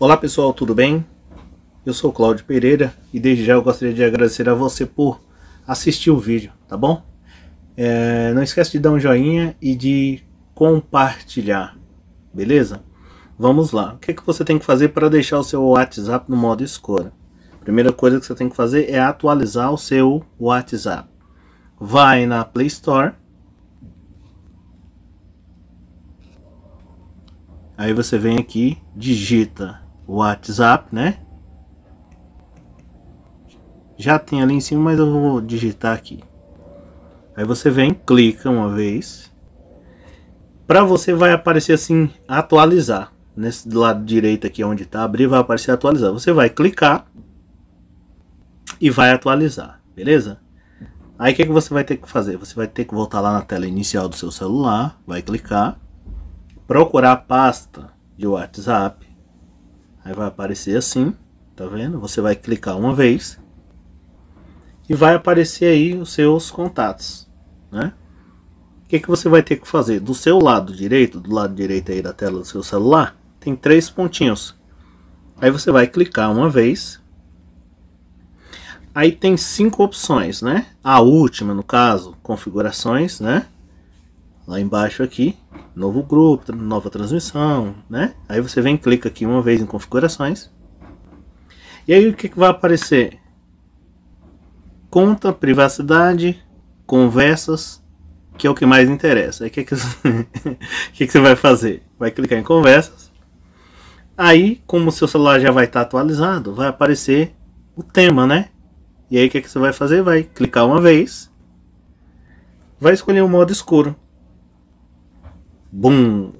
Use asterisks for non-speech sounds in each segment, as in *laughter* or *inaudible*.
Olá pessoal, tudo bem? Eu sou Cláudio Pereira e desde já eu gostaria de agradecer a você por assistir o vídeo, tá bom? É, não esquece de dar um joinha e de compartilhar, beleza? Vamos lá, o que, é que você tem que fazer para deixar o seu WhatsApp no modo escuro? Primeira coisa que você tem que fazer é atualizar o seu WhatsApp. Vai na Play Store. Aí você vem aqui, digita WhatsApp, né? Já tem ali em cima, mas eu vou digitar aqui. Aí você vem, clica uma vez. Para você vai aparecer assim, atualizar. Nesse lado direito aqui onde está abrir, vai aparecer atualizar. Você vai clicar e vai atualizar, beleza? Aí o que, é que você vai ter que fazer? Você vai ter que voltar lá na tela inicial do seu celular, vai clicar, procurar a pasta de WhatsApp, Aí vai aparecer assim, tá vendo? Você vai clicar uma vez e vai aparecer aí os seus contatos, né? O que, que você vai ter que fazer? Do seu lado direito, do lado direito aí da tela do seu celular, tem três pontinhos. Aí você vai clicar uma vez. Aí tem cinco opções, né? A última, no caso, configurações, né? lá embaixo aqui, novo grupo, nova transmissão, né? Aí você vem, clica aqui uma vez em configurações. E aí o que, que vai aparecer? Conta, privacidade, conversas, que é o que mais interessa. Aí o que, que, *laughs* que, que você vai fazer? Vai clicar em conversas. Aí, como o seu celular já vai estar tá atualizado, vai aparecer o tema, né? E aí o que, que você vai fazer? Vai clicar uma vez, vai escolher o modo escuro. Bum!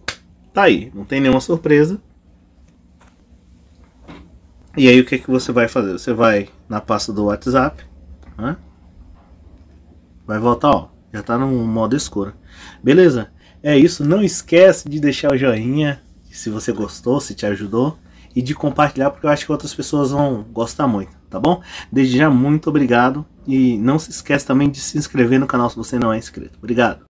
Tá aí, não tem nenhuma surpresa. E aí o que, é que você vai fazer? Você vai na pasta do WhatsApp, né? vai voltar, ó, já tá no modo escuro. Beleza? É isso, não esquece de deixar o joinha se você gostou, se te ajudou e de compartilhar porque eu acho que outras pessoas vão gostar muito, tá bom? Desde já muito obrigado e não se esquece também de se inscrever no canal se você não é inscrito. Obrigado.